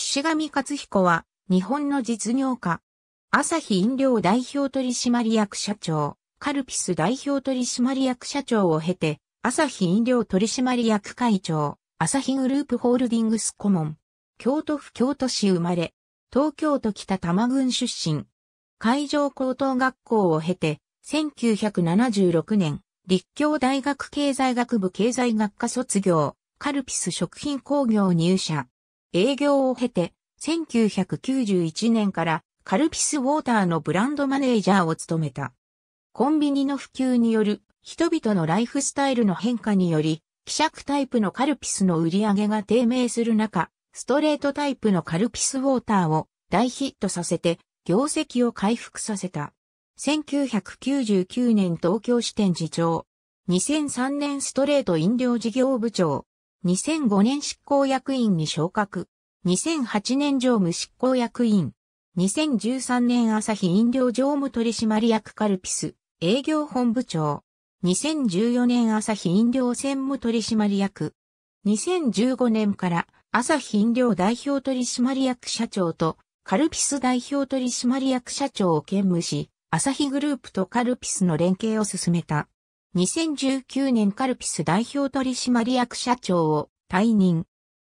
岸上克彦は、日本の実業家。朝日飲料代表取締役社長、カルピス代表取締役社長を経て、朝日飲料取締役会長、朝日グループホールディングス顧問。京都府京都市生まれ、東京都北多摩郡出身。海上高等学校を経て、1976年、立教大学経済学部経済学科卒業、カルピス食品工業入社。営業を経て、1991年からカルピスウォーターのブランドマネージャーを務めた。コンビニの普及による人々のライフスタイルの変化により、希釈タイプのカルピスの売り上げが低迷する中、ストレートタイプのカルピスウォーターを大ヒットさせて、業績を回復させた。1999年東京支店次長。2003年ストレート飲料事業部長。2005年執行役員に昇格。2008年常務執行役員。2013年朝日飲料常務取締役カルピス。営業本部長。2014年朝日飲料専務取締役。2015年から朝日飲料代表取締役社長とカルピス代表取締役社長を兼務し、朝日グループとカルピスの連携を進めた。2019年カルピス代表取締役社長を退任。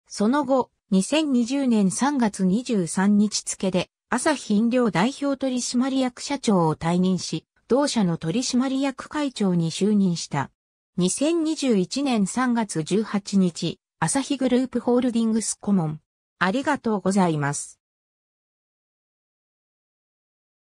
その後、2020年3月23日付で、朝日飲料代表取締役社長を退任し、同社の取締役会長に就任した。2021年3月18日、朝日グループホールディングス顧問。ありがとうございます。